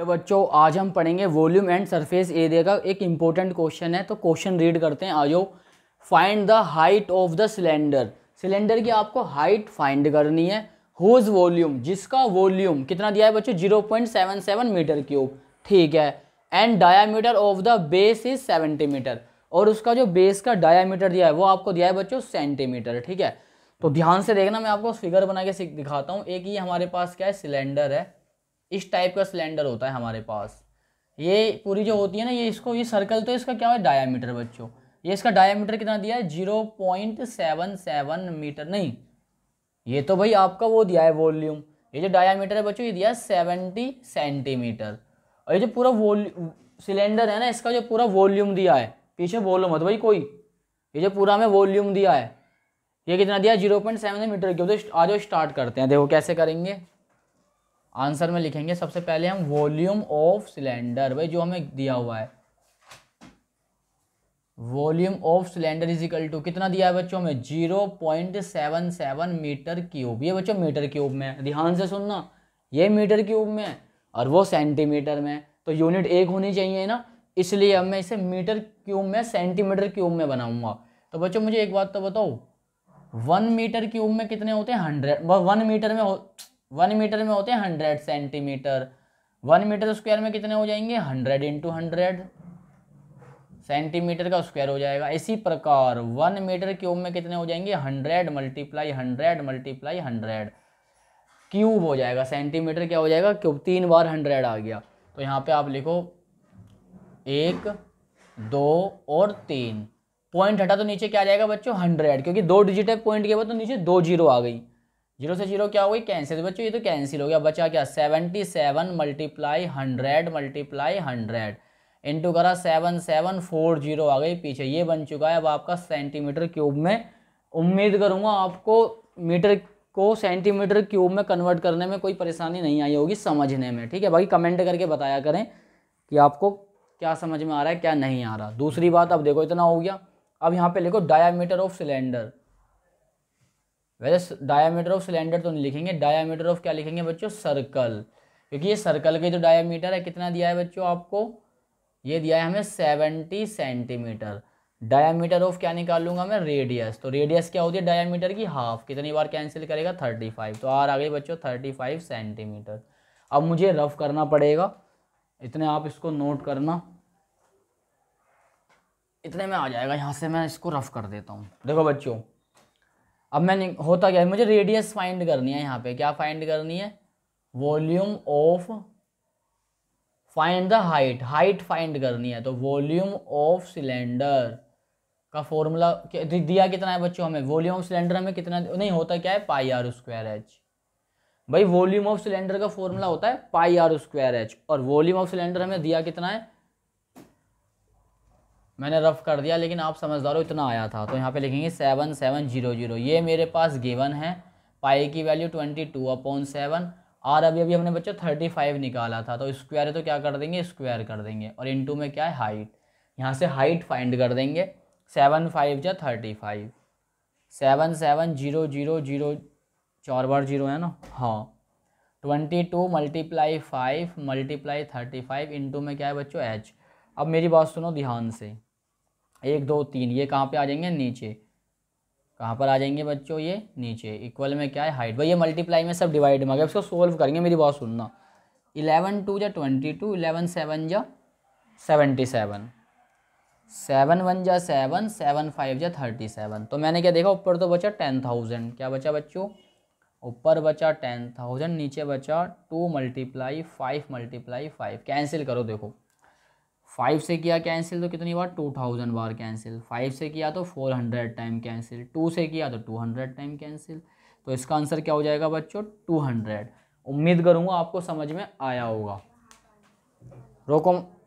तो बच्चों आज हम पढ़ेंगे वॉल्यूम एंड सरफेस एरिया का एक इंपॉर्टेंट क्वेश्चन है तो क्वेश्चन रीड करते हैं आजो find the height of the cylinder cylinder की आपको हाइट फाइंड करनी है हुज वॉल्यूम जिसका वॉल्यूम कितना दिया है बच्चों zero point seven seven metre cube ठीक है and diameter of the base is seventy metre और उसका जो बेस का डायामीटर दिया है वो आपको दिया है बच्चों सेंटीमीटर ठीक है तो ध्यान से देखना मैं आपको फिगर बना के दिखाता हूँ एक ही हमारे पास क्या है सिलेंडर है इस टाइप का सिलेंडर होता है हमारे पास ये पूरी जो होती है ना ये इसको ये सर्कल तो इसका क्या है डायामीटर बच्चों ये इसका डायामीटर कितना दिया है zero point seven seven metre नहीं ये तो भाई आपका वो दिया है वॉल्यूम ये जो डायामीटर है बच्चों ये दिया है सेवेंटी सेंटीमीटर और ये जो पूरा वॉल्यू सिलेंडर है ना इसका जो पूरा वॉल्यूम दिया है पीछे बोलो मत भाई कोई ये जो पूरा हमें वॉल्यूम दिया है ये कितना दिया जीरो पॉइंट सेवन मीटर के तो आज स्टार्ट करते हैं देखो कैसे करेंगे आंसर में लिखेंगे सबसे पहले हम वॉल्यूम ऑफ सिलेंडर भाई जो हमें दिया हुआ है volume of cylinder is equal to कितना दिया है बच्चों में zero point seven seven metre cube ये बच्चों मीटर क्यूब में है ध्यान से सुनना ये मीटर क्यूब में और वो सेंटीमीटर में तो यूनिट एक होनी चाहिए ना इसलिए अब मैं इसे मीटर क्यूब में सेंटीमीटर क्यूब में बनाऊंगा तो बच्चों मुझे एक बात तो बताओ वन मीटर क्यूब में कितने होते हैं हंड्रेड वन मीटर में हो वन मीटर में होते हैं hundred centimetre one metre square में कितने हो जाएंगे हंड्रेड इंटू हंड्रेड सेंटीमीटर का स्क्वायर हो जाएगा इसी प्रकार वन मीटर क्यूब में कितने हो जाएंगे hundred multiply hundred multiply hundred cube हो जाएगा सेंटीमीटर क्या हो जाएगा क्यूब तीन बार हंड्रेड आ गया तो यहाँ पे आप लिखो एक दो और तीन पॉइंट हटा तो नीचे क्या आ जाएगा बच्चों हंड्रेड क्योंकि दो डिजिट है पॉइंट के बाद तो नीचे दो जीरो आ गई जीरो से जीरो क्या हो गई कैंसिल बच्चों ये तो कैंसिल हो गया बचा क्या seventy seven multiply hundred multiply hundred into करा सेवन सेवन फोर जीरो आ गई पीछे ये बन चुका है अब आपका सेंटीमीटर क्यूब में उम्मीद करूँगा आपको मीटर को सेंटीमीटर क्यूब में कन्वर्ट करने में कोई परेशानी नहीं आई होगी समझने में ठीक है बाकी कमेंट करके बताया करें कि आपको क्या समझ में आ रहा है क्या नहीं आ रहा दूसरी बात अब देखो इतना हो गया अब यहाँ पे लिखो डायामीटर ऑफ सिलेंडर वैसे डायामीटर ऑफ सिलेंडर तो नहीं लिखेंगे डायामीटर ऑफ क्या लिखेंगे बच्चों सर्कल क्योंकि ये सर्कल के जो डायामीटर है कितना दिया है बच्चों आपको ये दिया है हमें सेवेंटी सेंटीमीटर डायामीटर ऑफ क्या निकालूंगा मैं रेडियस तो रेडियस क्या होती है डायामीटर की हाफ कितनी बार कैंसिल करेगा थर्टी फाइव तो आर आ गई बच्चों थर्टी फाइव सेंटीमीटर अब मुझे रफ करना पड़ेगा इतने आप इसको नोट करना इतने में आ जाएगा यहाँ से मैं इसको रफ कर देता हूँ देखो बच्चों अब मैंने होता क्या है मुझे रेडियस फाइंड करनी है यहाँ पे क्या फाइंड करनी है volume of find the height height find करनी है तो वॉल्यूम ऑफ सिलेंडर का फॉर्मूला दिया कितना है बच्चों हमें वॉल्यूम ऑफ सिलेंडर हमें कितना नहीं होता क्या है पाई आर स्क्वायर एच भाई वॉल्यूम ऑफ सिलेंडर का फॉर्मूला होता है पाई आर स्क्वायर एच और वॉल्यूम ऑफ सिलेंडर हमें दिया कितना है मैंने रफ़ कर दिया लेकिन आप समझदार हो इतना आया था तो यहाँ पे लिखेंगे सेवन सेवन जीरो जीरो ये मेरे पास गिवन है पाई की value twenty two upon seven और अभी अभी हमने बच्चों थर्टी फाइव निकाला था तो स्क्वायर है तो क्या कर देंगे स्क्वायर कर देंगे और इनटू में क्या है हाइट यहाँ से हाइट फाइंड कर देंगे सेवन फाइव या thirty five seven seven zero zero zero चार बार जीरो है ना हाँ twenty two multiply five multiply thirty five into में क्या है बच्चों एच अब मेरी बात सुनो ध्यान से एक दो तीन ये कहाँ पे आ जाएंगे नीचे कहाँ पर आ जाएंगे बच्चों ये नीचे इक्वल में क्या है हाइट भाई ये मल्टीप्लाई में सब डिवाइड में अगर इसको सोल्व करेंगे मेरी बात सुनना इलेवन टू जा ट्वेंटी टू इलेवन सेवन जा सेवेंटी सेवन सेवन वन जा सेवन सेवन फाइव जा थर्टी सेवन तो मैंने क्या देखा ऊपर तो बचा टेन थाउजेंड क्या बचा बच्चों ऊपर बचा टेन थाउजेंड नीचे बचा two multiply five multiply five cancel करो देखो फाइव से किया कैंसिल तो कितनी बार टू थाउजेंड बार कैंसिल फाइव से किया तो four hundred time cancel two से किया तो टू हंड्रेड टाइम कैंसिल तो इसका आंसर क्या हो जाएगा बच्चों टू हंड्रेड उम्मीद करूँगा आपको समझ में आया होगा रोको